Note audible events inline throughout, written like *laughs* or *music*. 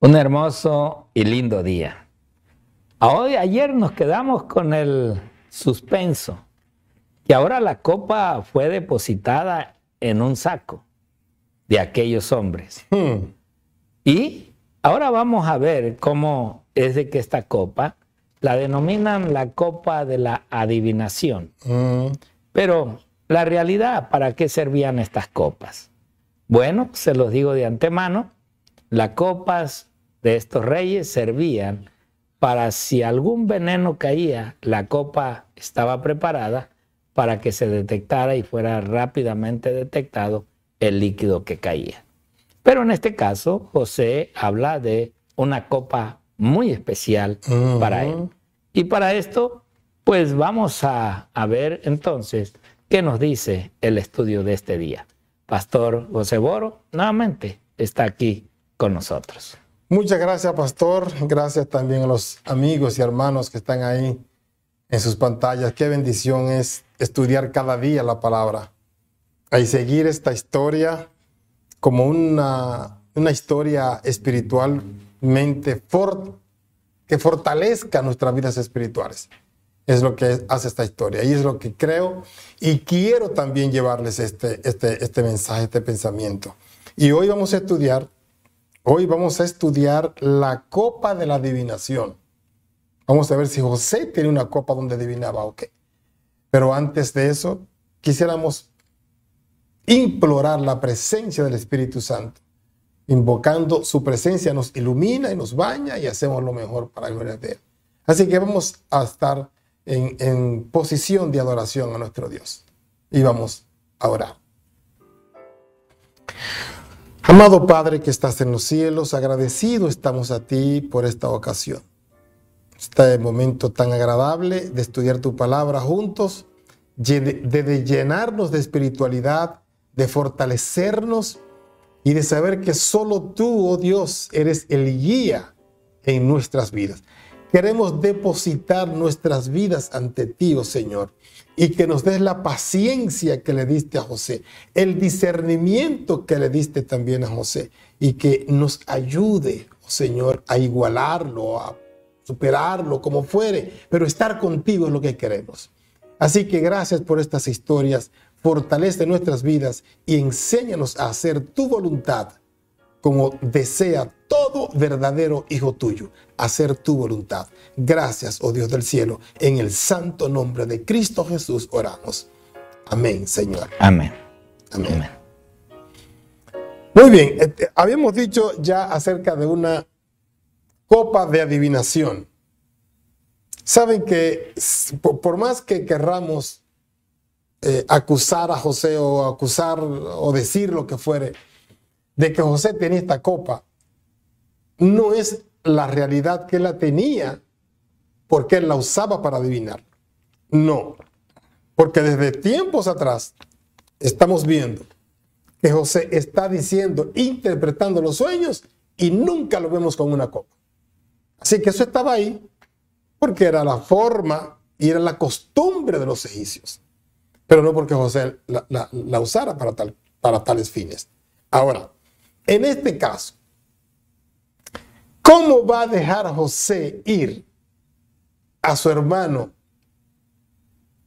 Un hermoso y lindo día. hoy, ayer nos quedamos con el suspenso, Y ahora la copa fue depositada en un saco de aquellos hombres. Hmm. Y ahora vamos a ver cómo es de que esta copa la denominan la copa de la adivinación. Hmm. Pero la realidad, ¿para qué servían estas copas? Bueno, se los digo de antemano las copas de estos reyes servían para si algún veneno caía, la copa estaba preparada para que se detectara y fuera rápidamente detectado el líquido que caía. Pero en este caso, José habla de una copa muy especial para él. Y para esto, pues vamos a, a, ver entonces qué nos dice el estudio de este día. Pastor José Boro, nuevamente, está aquí con nosotros. Muchas gracias, pastor. Gracias también a los amigos y hermanos que están ahí en sus pantallas. Qué bendición es estudiar cada día la palabra y seguir esta historia como una, una historia espiritualmente que fortalezca nuestras vidas espirituales. Es lo que hace esta historia y es lo que creo y quiero también llevarles este, este, este mensaje, este pensamiento. Y hoy vamos a estudiar Hoy vamos a estudiar la copa de la adivinación. Vamos a ver si José tiene una copa donde adivinaba o qué. Pero antes de eso, quisiéramos implorar la presencia del Espíritu Santo. Invocando su presencia nos ilumina y nos baña y hacemos lo mejor para la gloria de Él. Así que vamos a estar en, en posición de adoración a nuestro Dios. Y vamos a orar. Amado Padre que estás en los cielos, agradecido estamos a ti por esta ocasión. Este momento tan agradable de estudiar tu palabra juntos, de llenarnos de espiritualidad, de fortalecernos y de saber que solo tú, oh Dios, eres el guía en nuestras vidas. Queremos depositar nuestras vidas ante ti, oh Señor y que nos des la paciencia que le diste a José, el discernimiento que le diste también a José y que nos ayude, oh Señor, a igualarlo, a superarlo, como fuere, pero estar contigo es lo que queremos. Así que gracias por estas historias, fortalece nuestras vidas y enséñanos a hacer tu voluntad como desea todo verdadero hijo tuyo, hacer tu voluntad. Gracias, oh Dios del cielo, en el santo nombre de Cristo Jesús oramos. Amén, Señor. Amén. Amén. Muy bien, este, habíamos dicho ya acerca de una copa de adivinación. Saben que por más que querramos eh, acusar a José o acusar o decir lo que fuere, de que José tenía esta copa, no es la realidad que la tenía porque él la usaba para adivinar. No, porque desde tiempos atrás estamos viendo que José está diciendo, interpretando los sueños y nunca lo vemos con una copa. Así que eso estaba ahí porque era la forma y era la costumbre de los egipcios, pero no porque José la, usara para, para tales fines. Ahora, en este caso, ¿Cómo va a dejar a José ir a su hermano?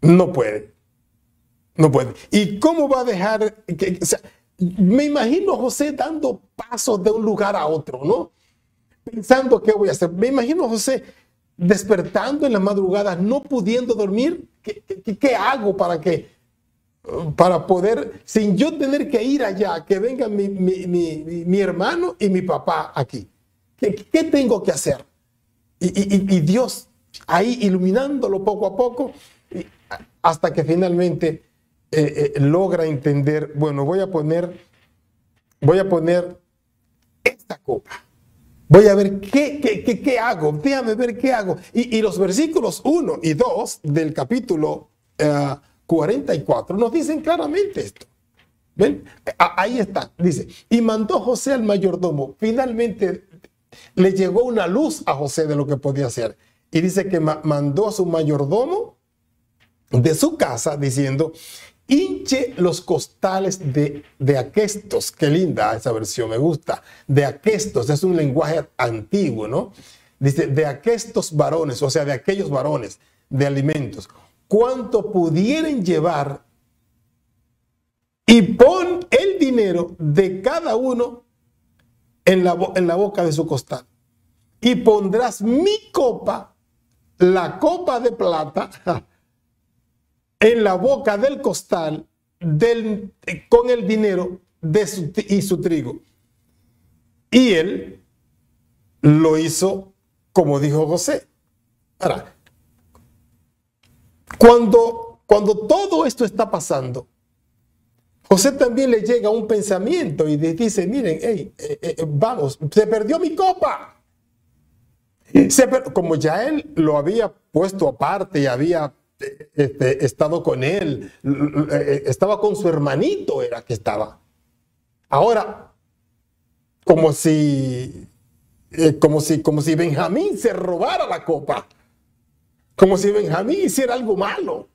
No puede. No puede. ¿Y cómo va a dejar? Que, me imagino a José dando pasos de un lugar a otro, ¿no? Pensando qué voy a hacer. Me imagino a José despertando en la madrugada, no pudiendo dormir. ¿Qué, hago para que para poder, sin yo tener que ir allá, que venga mi hermano y mi papá aquí? ¿Qué, tengo que hacer? Y, Dios ahí iluminándolo poco a poco hasta que finalmente eh, eh, logra entender, bueno, voy a poner, voy a poner esta copa. Voy a ver qué, qué, qué, hago, déjame ver qué hago. Y, los versículos 1 y 2 del capítulo 44 eh, nos dicen claramente esto. ¿Ven? Ahí está, dice, y mandó José al mayordomo. Finalmente le llegó una luz a José de lo que podía hacer. Y dice que mandó a su mayordomo de su casa diciendo, hinche los costales de, de aquestos. Qué linda esa versión, me gusta. De aquestos, es un lenguaje antiguo, ¿no? Dice, de aquestos varones, o sea, de aquellos varones de alimentos, cuánto pudieran llevar y pon el dinero de cada uno en la, boca de su costal. Y pondrás mi copa, la copa de plata, *laughs* en la boca del costal del, con el dinero de y su trigo. Y él lo hizo como dijo José. Ahora, cuando, cuando todo esto está pasando, José también le llega un pensamiento y le dice, miren, eh, eh, eh, vamos, se perdió mi copa. Como ya él lo había puesto aparte y había este, estado con él, estaba con su hermanito, era que estaba. Ahora, como si, como si, como si Benjamín se robara la copa, como si Benjamín hiciera algo malo.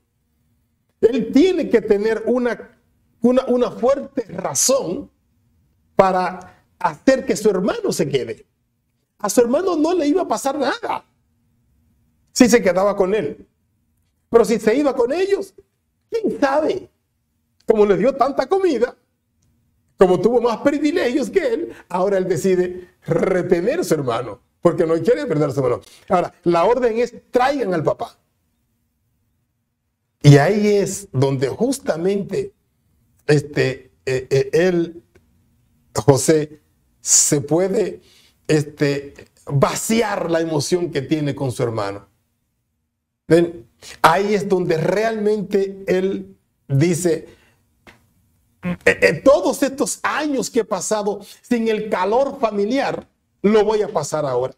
Él tiene que tener una una, fuerte razón para hacer que su hermano se quede. A su hermano no le iba a pasar nada si se quedaba con él. Pero si se iba con ellos, quién sabe. Como le dio tanta comida, como tuvo más privilegios que él, ahora él decide retener a su hermano, porque no quiere perder a su hermano. Ahora, la orden es traigan al papá. Y ahí es donde justamente este, eh, eh, él, José, se puede este, vaciar la emoción que tiene con su hermano. Ahí es donde realmente él dice, eh, todos estos años que he pasado sin el calor familiar, lo voy a pasar ahora.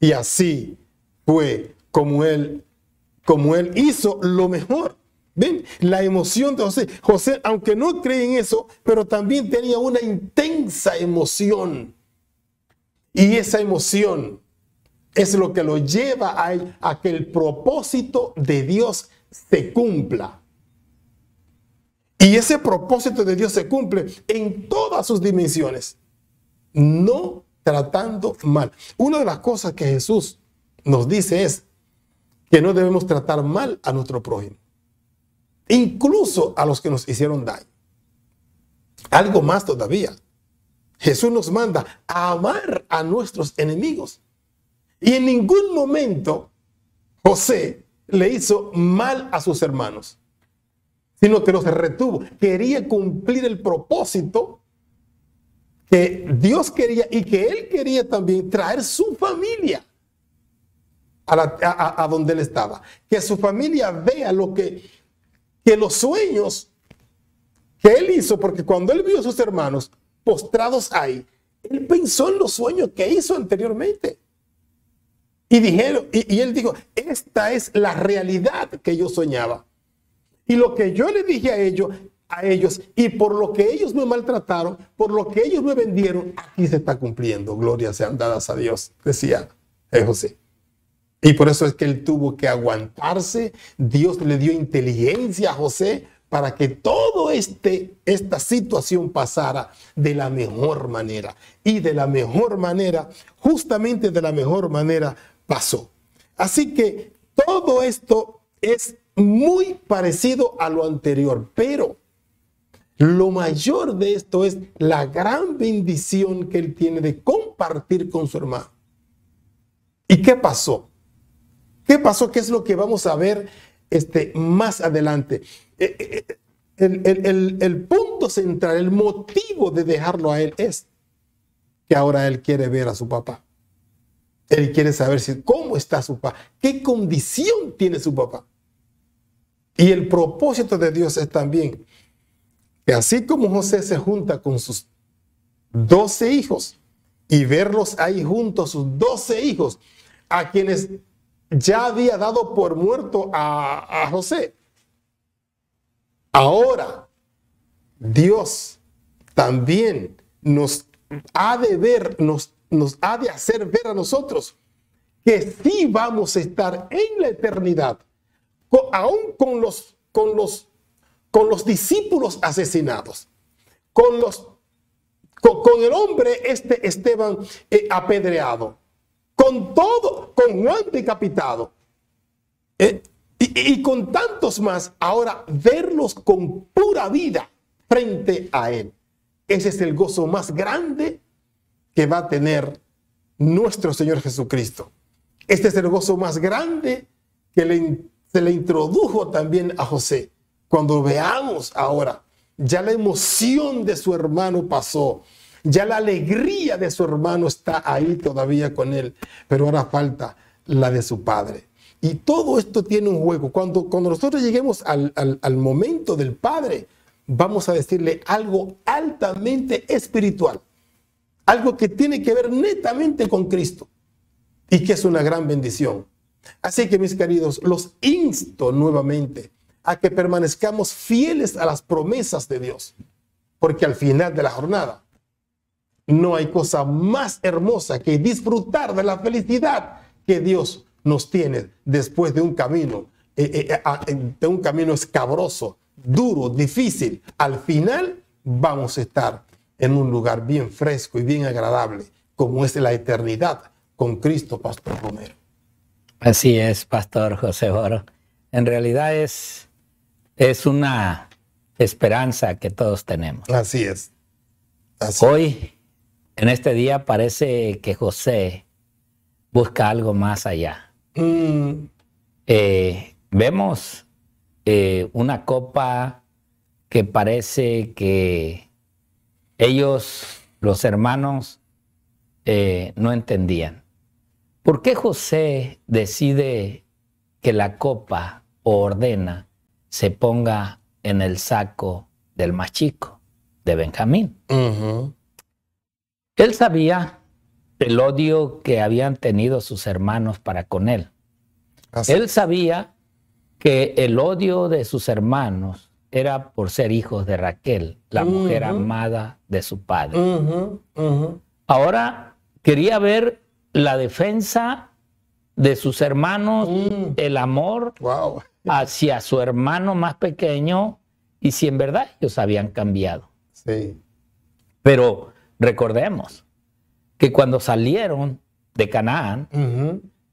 Y así fue como él, como él hizo lo mejor. ¿Ven? La emoción de José. José, aunque no cree en eso, pero también tenía una intensa emoción. Y esa emoción es lo que lo lleva a, a que el propósito de Dios se cumpla. Y ese propósito de Dios se cumple en todas sus dimensiones, no tratando mal. Una de las cosas que Jesús nos dice es que no debemos tratar mal a nuestro prójimo incluso a los que nos hicieron daño. Algo más todavía. Jesús nos manda a amar a nuestros enemigos. Y en ningún momento José le hizo mal a sus hermanos, sino que los retuvo. Quería cumplir el propósito que Dios quería y que él quería también traer su familia a, a donde él estaba. Que su familia vea lo que que los sueños que él hizo, porque cuando él vio a sus hermanos postrados ahí, él pensó en los sueños que hizo anteriormente. Y dijeron, y, él dijo, esta es la realidad que yo soñaba. Y lo que yo le dije a ellos, a ellos, y por lo que ellos me maltrataron, por lo que ellos me vendieron, aquí se está cumpliendo. Gloria sean dadas a Dios, decía José. Y por eso es que él tuvo que aguantarse. Dios le dio inteligencia a José para que todo este esta situación pasara de la mejor manera y de la mejor manera, justamente de la mejor manera pasó. Así que todo esto es muy parecido a lo anterior, pero lo mayor de esto es la gran bendición que él tiene de compartir con su hermano. ¿Y qué pasó? ¿Qué pasó? ¿Qué es lo que vamos a ver este, más adelante? Eh, eh, eh, el, punto central, el motivo de dejarlo a él es que ahora él quiere ver a su papá. Él quiere saber cómo está su papá, qué condición tiene su papá. Y el propósito de Dios es también que así como José se junta con sus doce hijos y verlos ahí juntos, sus doce hijos, a quienes ya había dado por muerto a, José. Ahora, Dios también nos ha de ver, nos, nos ha de hacer ver a nosotros que sí vamos a estar en la eternidad, aún con los, con, los, con los discípulos asesinados, con, los, con, el hombre este Esteban eh, apedreado con todo, con Juan decapitado eh, y, con tantos más, ahora verlos con pura vida frente a Él. Ese es el gozo más grande que va a tener nuestro Señor Jesucristo. Este es el gozo más grande que se le introdujo también a José. Cuando veamos ahora, ya la emoción de su hermano pasó, ya la alegría de su hermano está ahí todavía con él, pero ahora falta la de su padre. Y todo esto tiene un juego. Cuando, cuando nosotros lleguemos al momento del padre, vamos a decirle algo altamente espiritual, algo que tiene que ver netamente con Cristo y que es una gran bendición. Así que mis queridos, los insto nuevamente a que permanezcamos fieles a las promesas de Dios, porque al final de la jornada no hay cosa más hermosa que disfrutar de la felicidad que Dios nos tiene después de un camino, eh, eh, eh, de un camino escabroso, duro, difícil. Al final vamos a estar en un lugar bien fresco y bien agradable, como es la eternidad con Cristo, Pastor Romero. Así es, Pastor José Oro. En realidad es, es una esperanza que todos tenemos. Así es. Hoy en este día parece que José busca algo más allá. Mm. Eh, vemos eh, una copa que parece que ellos, los hermanos, eh, no entendían. ¿Por qué José decide que la copa o ordena se ponga en el saco del más chico, de Benjamín? Él sabía el odio que habían tenido sus hermanos para con él. Ah, él sabía que el odio de sus hermanos era por ser hijos de Raquel, la mujer amada de su padre. Ahora quería ver la defensa de sus hermanos, mm. el amor hacia su hermano más pequeño y si en verdad ellos habían cambiado. Sí. Pero Recordemos que cuando salieron de Canaán,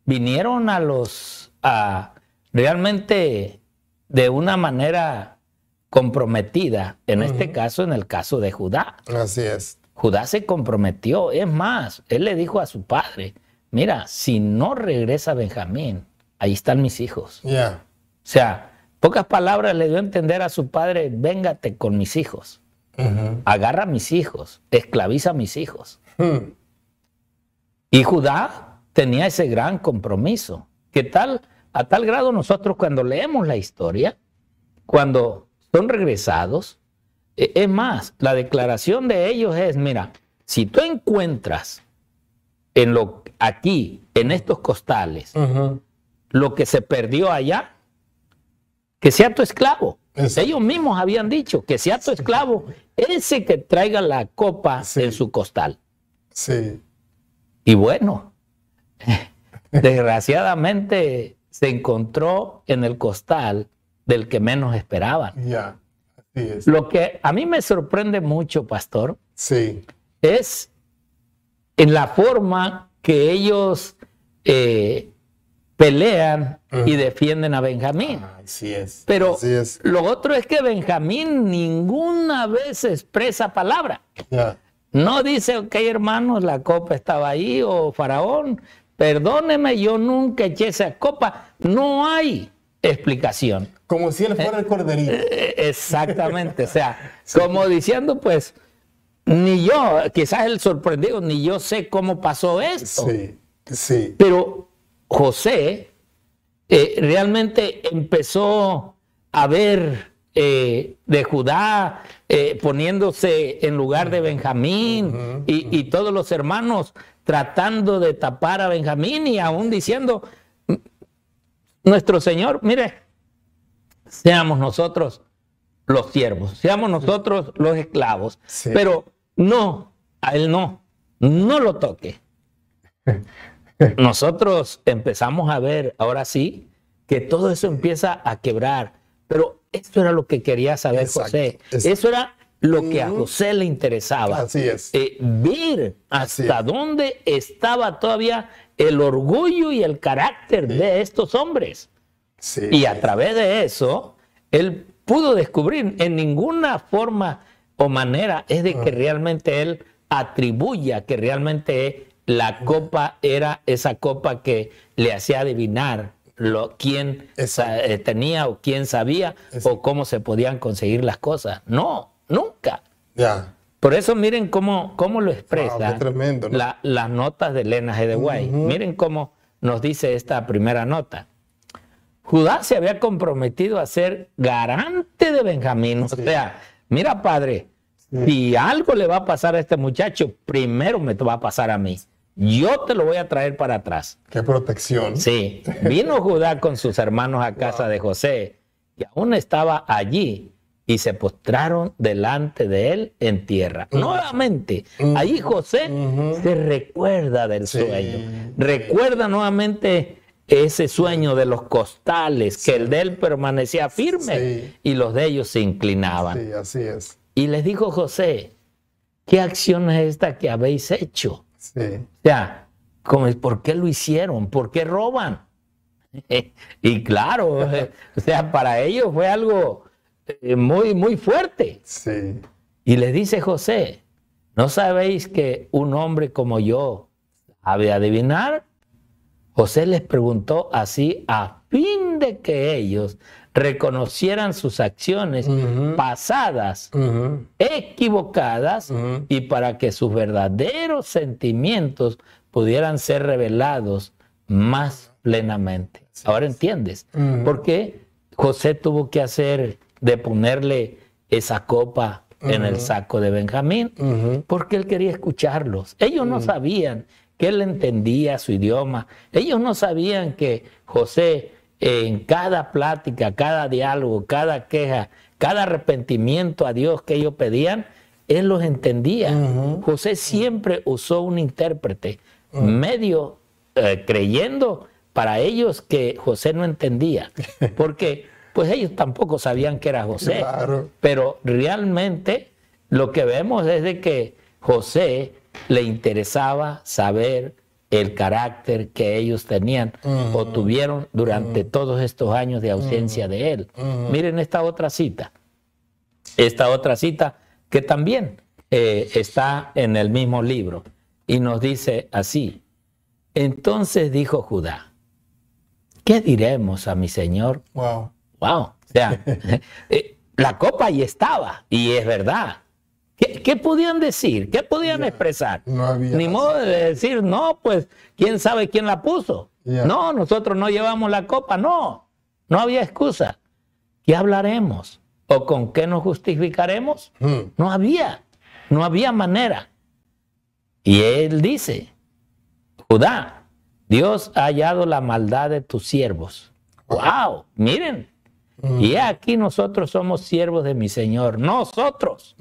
vinieron a los, a, realmente de una manera comprometida, en este caso, en el caso de Judá. Así es. Judá se comprometió, es más, él le dijo a su padre, mira, si no regresa Benjamín, ahí están mis hijos. Ya. O sea, pocas palabras le dio a entender a su padre, véngate con mis hijos agarra a mis hijos, esclaviza a mis hijos. Hmm. Y Judá tenía ese gran compromiso, que tal, a tal grado nosotros cuando leemos la historia, cuando son regresados, e, es más, la declaración de ellos es, mira, si tú encuentras en lo, aquí, en estos costales, lo que se perdió allá, que sea tu esclavo. Ellos mismos habían dicho que sea tu esclavo ese que traiga la copa en su costal. Sí. Y bueno, *laughs* desgraciadamente se encontró en el costal del que menos esperaban. Ya. es. Lo que a mí me sorprende mucho, pastor, sí. es en la forma que ellos eh, pelean y defienden a Benjamín. Ah, así es. Pero lo otro es que Benjamín ninguna vez expresa palabra. No dice, ok hermanos, la copa estaba ahí o faraón, perdóneme, yo nunca eché esa copa. No hay explicación. Como si él fuera el corderito. Eh, eh, eh, exactamente, o sea, *laughs* como diciendo pues, ni yo, quizás el sorprendido, ni yo sé cómo pasó esto. Sí, sí. Pero José eh, realmente empezó a ver eh, de Judá eh, poniéndose en lugar de Benjamín y, todos los hermanos tratando de tapar a Benjamín y aún diciendo, mm, nuestro Señor, mire, seamos nosotros los siervos, seamos nosotros los esclavos, pero no, a él no, no lo toque. *laughs* nosotros empezamos a ver, ahora sí, que todo eso empieza a quebrar. Pero esto era lo que quería saber José. Eso era lo que a José le interesaba. Así es. Eh, ver hasta dónde estaba todavía el orgullo y el carácter de estos hombres. y a través de eso, él pudo descubrir en ninguna forma o manera es de que realmente él atribuya que realmente la copa era esa copa que le hacía adivinar quién eh, tenía o quién sabía o cómo se podían conseguir las cosas. No, nunca. Ya. Por eso miren cómo, cómo lo expresa las notas de Elena G. de Miren cómo nos dice esta primera nota. Judá se había comprometido a ser garante de Benjamín. O sea, mira padre, si algo le va a pasar a este muchacho, primero me va a pasar a mí yo te lo voy a traer para atrás. Qué protección. Sí, vino Judá con sus hermanos a casa de José, y aún estaba allí, y se postraron delante de él en tierra. Mm. Nuevamente, mm. ahí José mm-hmm. se recuerda del sueño, recuerda nuevamente ese sueño de los costales, que el de él permanecía firme y los de ellos se inclinaban. Sí, así es. Y les dijo José, ¿qué acción es esta que habéis hecho? O sea, ¿por qué lo hicieron? ¿Por qué roban? *laughs* y claro, o sea, para ellos fue algo eh, muy, muy fuerte. Y les dice José, ¿no sabéis que un hombre como yo sabe adivinar? José les preguntó así a fin de que ellos reconocieran sus acciones pasadas, equivocadas, y para que sus verdaderos sentimientos pudieran ser revelados más plenamente. Ahora entiendes, porque José tuvo que hacer de ponerle esa copa en el saco de Benjamín, porque él quería escucharlos. Ellos no sabían que él entendía su idioma. Ellos no sabían que José en cada plática, cada diálogo, cada queja, cada arrepentimiento a Dios que ellos pedían, él los entendía. José siempre usó un intérprete, medio eh, creyendo para ellos que José no entendía, *laughs* porque pues ellos tampoco sabían que era José. Pero realmente lo que vemos es de que José le interesaba saber el carácter que ellos tenían o tuvieron durante todos estos años de ausencia de él. Miren esta otra cita, esta otra cita que también eh, está en el mismo libro y nos dice así, entonces dijo Judá, ¿qué diremos a mi Señor? Wow. Wow. O sea, *laughs* eh, la copa ahí estaba y es verdad. ¿Qué, podían decir? ¿Qué podían expresar? No Ni modo de decir, no, pues, quién sabe quién la puso. No, nosotros no llevamos la copa. No, no había excusa. ¿Qué hablaremos? ¿O con qué nos justificaremos? Hmm. No había, no había manera. Y él dice, Judá, Dios ha hallado la maldad de tus siervos. ¡Wow! Miren, y aquí nosotros somos siervos de mi Señor, nosotros.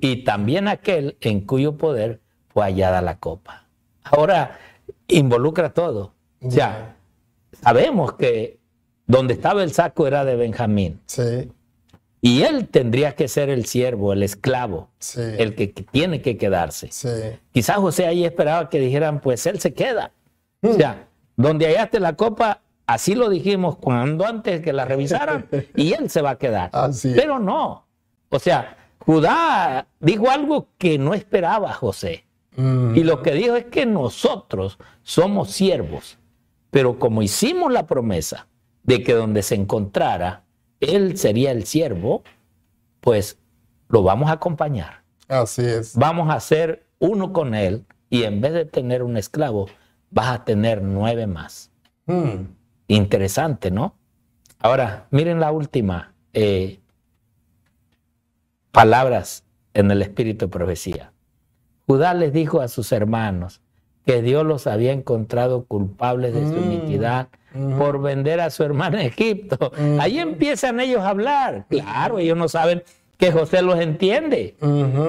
Y también aquel en cuyo poder fue hallada la copa. Ahora involucra todo. Ya, sabemos que donde estaba el saco era de Benjamín. Y él tendría que ser el siervo, el esclavo, el que tiene que quedarse. Quizás José ahí esperaba que dijeran, pues él se queda. O mm. sea, donde hallaste la copa, Así lo dijimos cuando antes que la revisaran *laughs* y él se va a quedar. Pero no. O sea, Judá dijo algo que no esperaba José. Mm. Y lo que dijo es que nosotros somos siervos. Pero como hicimos la promesa de que donde se encontrara, él sería el siervo, pues lo vamos a acompañar. Así es. Vamos a ser uno con él y en vez de tener un esclavo, vas a tener nueve más. Mm interesante, ¿no? Ahora, miren la última. Eh, palabras en el espíritu de profecía. Judá les dijo a sus hermanos que Dios los había encontrado culpables de su mm. iniquidad mm. por vender a su hermano a Egipto. Mm. Ahí empiezan ellos a hablar. Claro, ellos no saben que José los entiende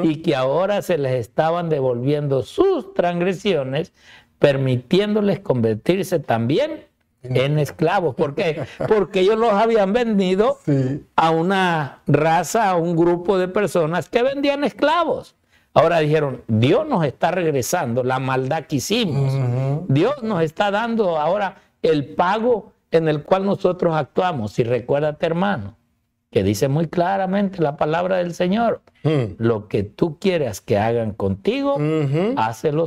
y que ahora se les estaban devolviendo sus transgresiones, permitiéndoles convertirse también en esclavos. ¿Por qué? *laughs* Porque ellos los habían vendido a una raza, a un grupo de personas que vendían esclavos. Ahora dijeron, Dios nos está regresando la maldad que hicimos. Dios nos está dando ahora el pago en el cual nosotros actuamos. Y recuérdate, hermano, que dice muy claramente la palabra del Señor. Hmm. Lo que tú quieras que hagan contigo, uh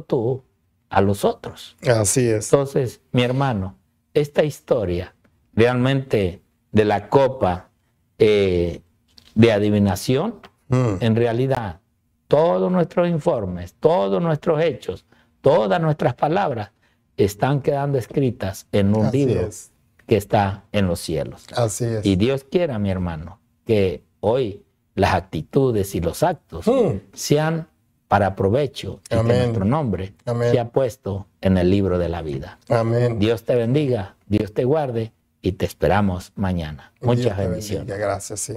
tú a los otros. Así es. Entonces, mi hermano, esta historia realmente de la copa eh, de adivinación, mm. en realidad todos nuestros informes, todos nuestros hechos, todas nuestras palabras están quedando escritas en un libro que está en los cielos. Y Dios quiera, mi hermano, que hoy las actitudes y los actos mm. sean para provecho en que nuestro nombre se ha puesto en el libro de la vida. Amén. Dios te bendiga, Dios te guarde y te esperamos mañana. Muchas bendiciones. gracias, sí.